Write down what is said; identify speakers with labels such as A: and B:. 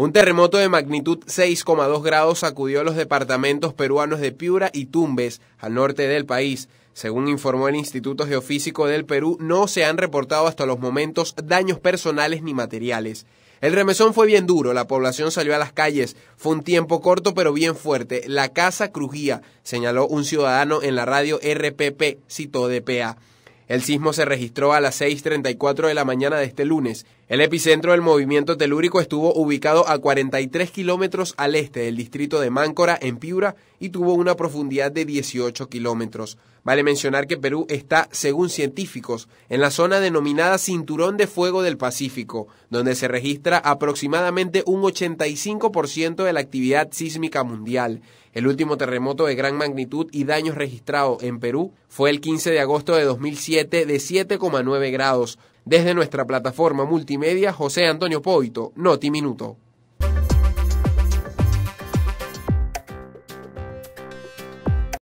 A: Un terremoto de magnitud 6,2 grados sacudió los departamentos peruanos de Piura y Tumbes, al norte del país. Según informó el Instituto Geofísico del Perú, no se han reportado hasta los momentos daños personales ni materiales. El remesón fue bien duro, la población salió a las calles, fue un tiempo corto pero bien fuerte, la casa crujía, señaló un ciudadano en la radio RPP, citó DPA. El sismo se registró a las 6.34 de la mañana de este lunes. El epicentro del movimiento telúrico estuvo ubicado a 43 kilómetros al este del distrito de Máncora, en Piura, y tuvo una profundidad de 18 kilómetros. Vale mencionar que Perú está, según científicos, en la zona denominada Cinturón de Fuego del Pacífico, donde se registra aproximadamente un 85% de la actividad sísmica mundial. El último terremoto de gran magnitud y daños registrado en Perú fue el 15 de agosto de 2007 de 7,9 grados. Desde nuestra plataforma multimedia, José Antonio Poito, Noti Minuto.